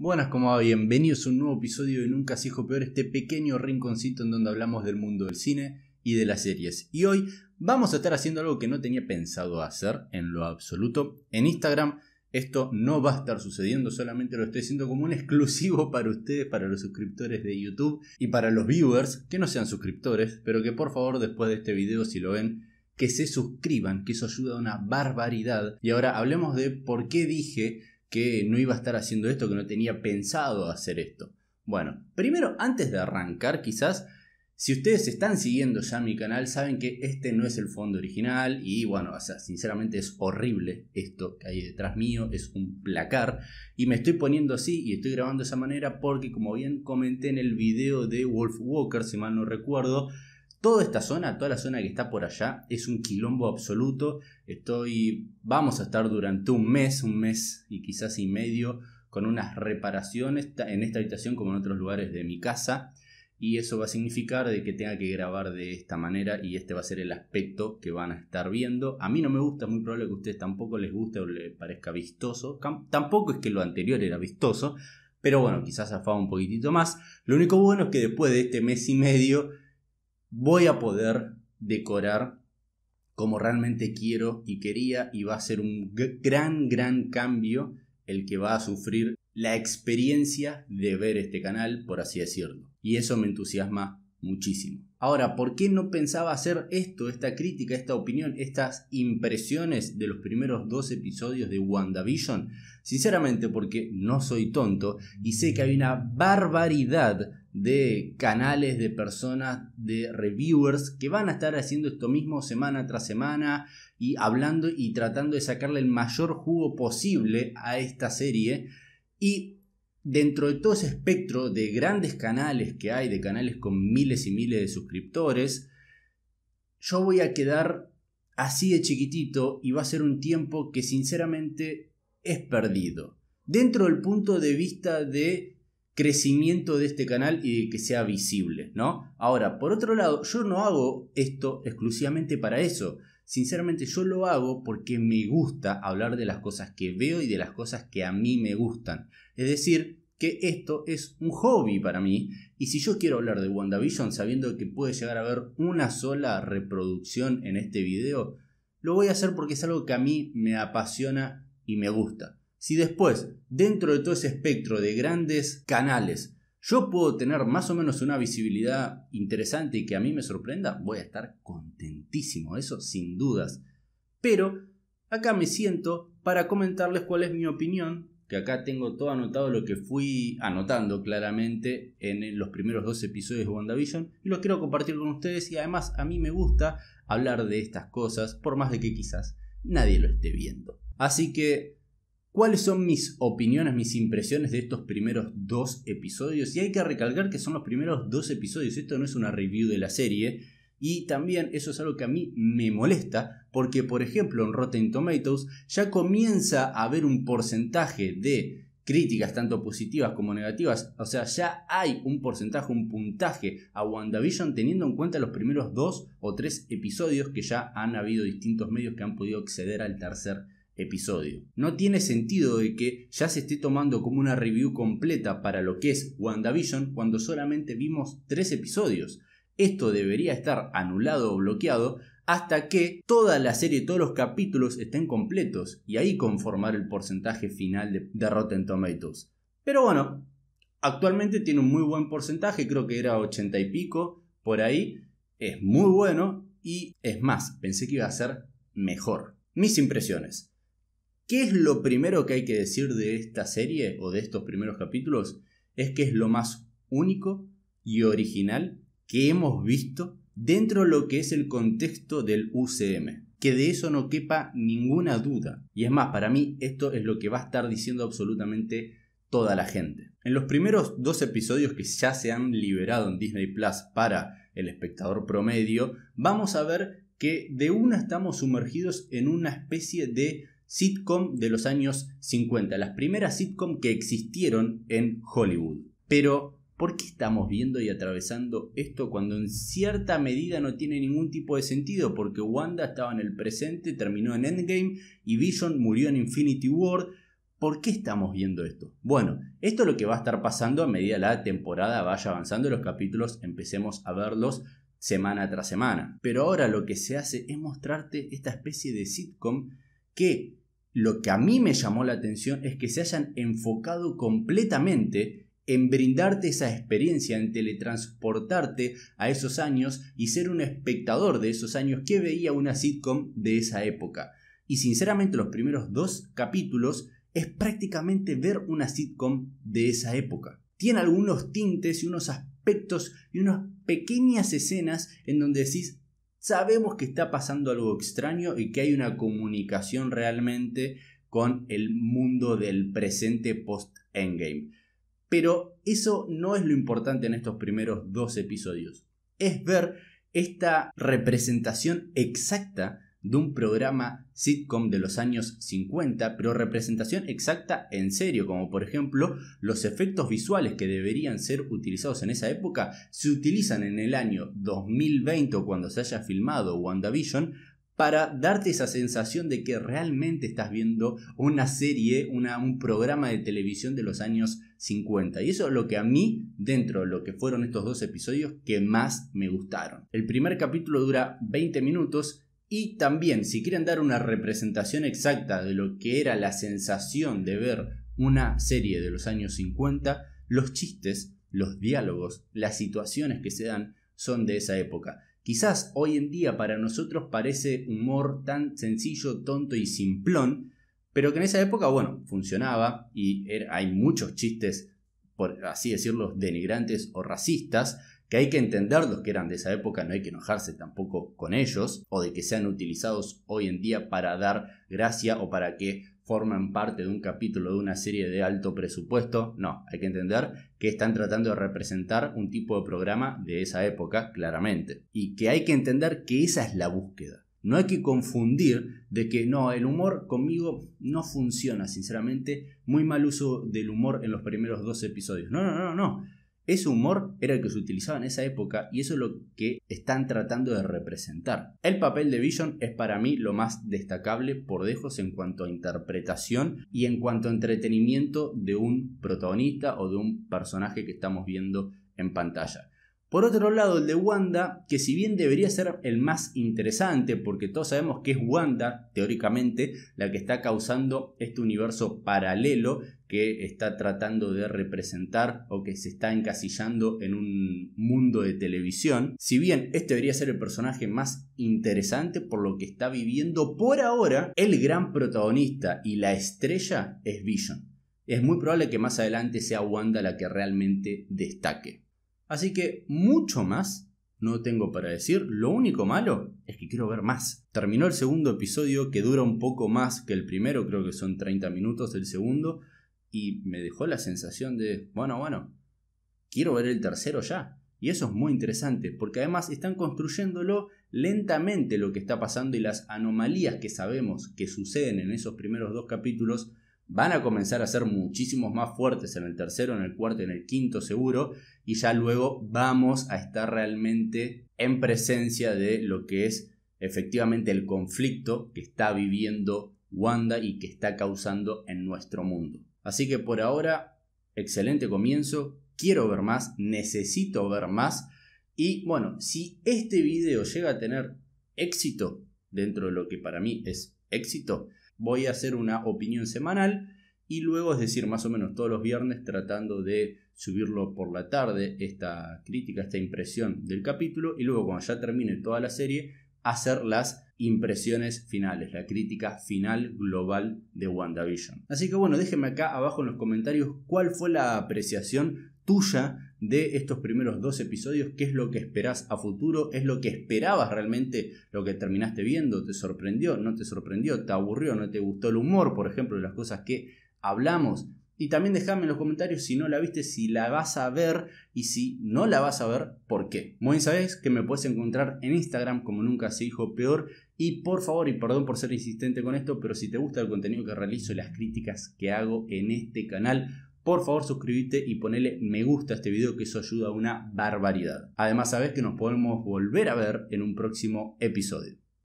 Buenas, ¿cómo va? Bienvenidos a un nuevo episodio de Nunca se hijo peor, este pequeño rinconcito en donde hablamos del mundo del cine y de las series. Y hoy vamos a estar haciendo algo que no tenía pensado hacer en lo absoluto. En Instagram esto no va a estar sucediendo, solamente lo estoy haciendo como un exclusivo para ustedes, para los suscriptores de YouTube y para los viewers que no sean suscriptores, pero que por favor después de este video si lo ven que se suscriban, que eso ayuda a una barbaridad. Y ahora hablemos de por qué dije que no iba a estar haciendo esto, que no tenía pensado hacer esto. Bueno, primero, antes de arrancar quizás, si ustedes están siguiendo ya mi canal, saben que este no es el fondo original y bueno, o sea, sinceramente es horrible esto que hay detrás mío, es un placar y me estoy poniendo así y estoy grabando de esa manera porque como bien comenté en el video de Wolf Walker, si mal no recuerdo, Toda esta zona, toda la zona que está por allá, es un quilombo absoluto. Estoy, vamos a estar durante un mes, un mes y quizás y medio con unas reparaciones en esta habitación como en otros lugares de mi casa. Y eso va a significar de que tenga que grabar de esta manera y este va a ser el aspecto que van a estar viendo. A mí no me gusta, muy probable que a ustedes tampoco les guste o les parezca vistoso. Tampoco es que lo anterior era vistoso, pero bueno, quizás afaba un poquitito más. Lo único bueno es que después de este mes y medio voy a poder decorar como realmente quiero y quería y va a ser un gran, gran cambio el que va a sufrir la experiencia de ver este canal, por así decirlo. Y eso me entusiasma muchísimo. Ahora, ¿por qué no pensaba hacer esto, esta crítica, esta opinión, estas impresiones de los primeros dos episodios de WandaVision? Sinceramente porque no soy tonto y sé que hay una barbaridad de canales, de personas, de reviewers que van a estar haciendo esto mismo semana tras semana y hablando y tratando de sacarle el mayor jugo posible a esta serie. Y dentro de todo ese espectro de grandes canales que hay, de canales con miles y miles de suscriptores, yo voy a quedar así de chiquitito y va a ser un tiempo que sinceramente es perdido. Dentro del punto de vista de crecimiento de este canal y de que sea visible, ¿no? Ahora, por otro lado, yo no hago esto exclusivamente para eso. Sinceramente yo lo hago porque me gusta hablar de las cosas que veo y de las cosas que a mí me gustan. Es decir, que esto es un hobby para mí y si yo quiero hablar de WandaVision sabiendo que puede llegar a haber una sola reproducción en este video, lo voy a hacer porque es algo que a mí me apasiona y me gusta. Si después, dentro de todo ese espectro de grandes canales, yo puedo tener más o menos una visibilidad interesante y que a mí me sorprenda, voy a estar contentísimo, eso sin dudas. Pero acá me siento para comentarles cuál es mi opinión, que acá tengo todo anotado lo que fui anotando claramente en los primeros dos episodios de WandaVision y los quiero compartir con ustedes y además a mí me gusta hablar de estas cosas por más de que quizás nadie lo esté viendo. Así que cuáles son mis opiniones, mis impresiones de estos primeros dos episodios. Y hay que recalcar que son los primeros dos episodios, esto no es una review de la serie. Y también eso es algo que a mí me molesta, porque por ejemplo en Rotten Tomatoes ya comienza a haber un porcentaje de críticas tanto positivas como negativas, o sea, ya hay un porcentaje, un puntaje a WandaVision teniendo en cuenta los primeros dos o tres episodios que ya han habido distintos medios que han podido acceder al tercer episodio. No tiene sentido de que ya se esté tomando como una review completa para lo que es WandaVision cuando solamente vimos tres episodios. Esto debería estar anulado o bloqueado hasta que toda la serie, todos los capítulos estén completos y ahí conformar el porcentaje final de, de Rotten Tomatoes. Pero bueno, actualmente tiene un muy buen porcentaje, creo que era 80 y pico por ahí. Es muy bueno y es más, pensé que iba a ser mejor. Mis impresiones. ¿Qué es lo primero que hay que decir de esta serie o de estos primeros capítulos? Es que es lo más único y original que hemos visto dentro de lo que es el contexto del UCM. Que de eso no quepa ninguna duda. Y es más, para mí esto es lo que va a estar diciendo absolutamente toda la gente. En los primeros dos episodios que ya se han liberado en Disney Plus para el espectador promedio, vamos a ver que de una estamos sumergidos en una especie de sitcom de los años 50, las primeras sitcom que existieron en Hollywood. Pero, ¿por qué estamos viendo y atravesando esto cuando en cierta medida no tiene ningún tipo de sentido? Porque Wanda estaba en el presente, terminó en Endgame y Vision murió en Infinity War. ¿Por qué estamos viendo esto? Bueno, esto es lo que va a estar pasando a medida la temporada vaya avanzando y los capítulos empecemos a verlos semana tras semana. Pero ahora lo que se hace es mostrarte esta especie de sitcom que lo que a mí me llamó la atención es que se hayan enfocado completamente en brindarte esa experiencia, en teletransportarte a esos años y ser un espectador de esos años que veía una sitcom de esa época. Y sinceramente los primeros dos capítulos es prácticamente ver una sitcom de esa época. Tiene algunos tintes y unos aspectos y unas pequeñas escenas en donde decís, sabemos que está pasando algo extraño y que hay una comunicación realmente con el mundo del presente post-endgame. Pero eso no es lo importante en estos primeros dos episodios. Es ver esta representación exacta de un programa sitcom de los años 50, pero representación exacta en serio, como por ejemplo los efectos visuales que deberían ser utilizados en esa época, se utilizan en el año 2020 o cuando se haya filmado WandaVision para darte esa sensación de que realmente estás viendo una serie, una, un programa de televisión de los años 50. Y eso es lo que a mí, dentro de lo que fueron estos dos episodios, que más me gustaron. El primer capítulo dura 20 minutos y también, si quieren dar una representación exacta de lo que era la sensación de ver una serie de los años 50, los chistes, los diálogos, las situaciones que se dan son de esa época. Quizás hoy en día para nosotros parece humor tan sencillo, tonto y simplón, pero que en esa época, bueno, funcionaba y er, hay muchos chistes, por así decirlo, denigrantes o racistas, que hay que entender los que eran de esa época, no hay que enojarse tampoco con ellos, o de que sean utilizados hoy en día para dar gracia o para que formen parte de un capítulo de una serie de alto presupuesto. No, hay que entender que están tratando de representar un tipo de programa de esa época, claramente. Y que hay que entender que esa es la búsqueda. No hay que confundir de que no, el humor conmigo no funciona, sinceramente. Muy mal uso del humor en los primeros dos episodios. No, no, no, no. Ese humor era el que se utilizaba en esa época y eso es lo que están tratando de representar. El papel de Vision es para mí lo más destacable por dejos en cuanto a interpretación y en cuanto a entretenimiento de un protagonista o de un personaje que estamos viendo en pantalla. Por otro lado, el de Wanda, que si bien debería ser el más interesante, porque todos sabemos que es Wanda, teóricamente, la que está causando este universo paralelo que está tratando de representar o que se está encasillando en un mundo de televisión. Si bien este debería ser el personaje más interesante por lo que está viviendo por ahora, el gran protagonista y la estrella es Vision. Es muy probable que más adelante sea Wanda la que realmente destaque. Así que mucho más no tengo para decir. Lo único malo es que quiero ver más. Terminó el segundo episodio que dura un poco más que el primero, creo que son 30 minutos el segundo, y me dejó la sensación de, bueno, bueno, quiero ver el tercero ya. Y eso es muy interesante, porque además están construyéndolo lentamente lo que está pasando y las anomalías que sabemos que suceden en esos primeros dos capítulos van a comenzar a ser muchísimos más fuertes en el tercero, en el cuarto, en el quinto seguro, y ya luego vamos a estar realmente en presencia de lo que es efectivamente el conflicto que está viviendo Wanda y que está causando en nuestro mundo. Así que por ahora, excelente comienzo, quiero ver más, necesito ver más, y bueno, si este video llega a tener éxito, dentro de lo que para mí es éxito, voy a hacer una opinión semanal y luego, es decir, más o menos todos los viernes tratando de subirlo por la tarde, esta crítica, esta impresión del capítulo, y luego cuando ya termine toda la serie, hacer las impresiones finales, la crítica final global de WandaVision. Así que bueno, déjeme acá abajo en los comentarios cuál fue la apreciación tuya de estos primeros dos episodios, qué es lo que esperás a futuro, es lo que esperabas realmente, lo que terminaste viendo, te sorprendió, no te sorprendió, te aburrió, no te gustó el humor, por ejemplo, de las cosas que hablamos, y también dejame en los comentarios si no la viste, si la vas a ver y si no la vas a ver, por qué. Muy bien sabés que me puedes encontrar en Instagram como nunca se dijo peor. Y por favor, y perdón por ser insistente con esto, pero si te gusta el contenido que realizo y las críticas que hago en este canal, por favor suscríbete y ponele me gusta a este video que eso ayuda a una barbaridad. Además sabes que nos podemos volver a ver en un próximo episodio.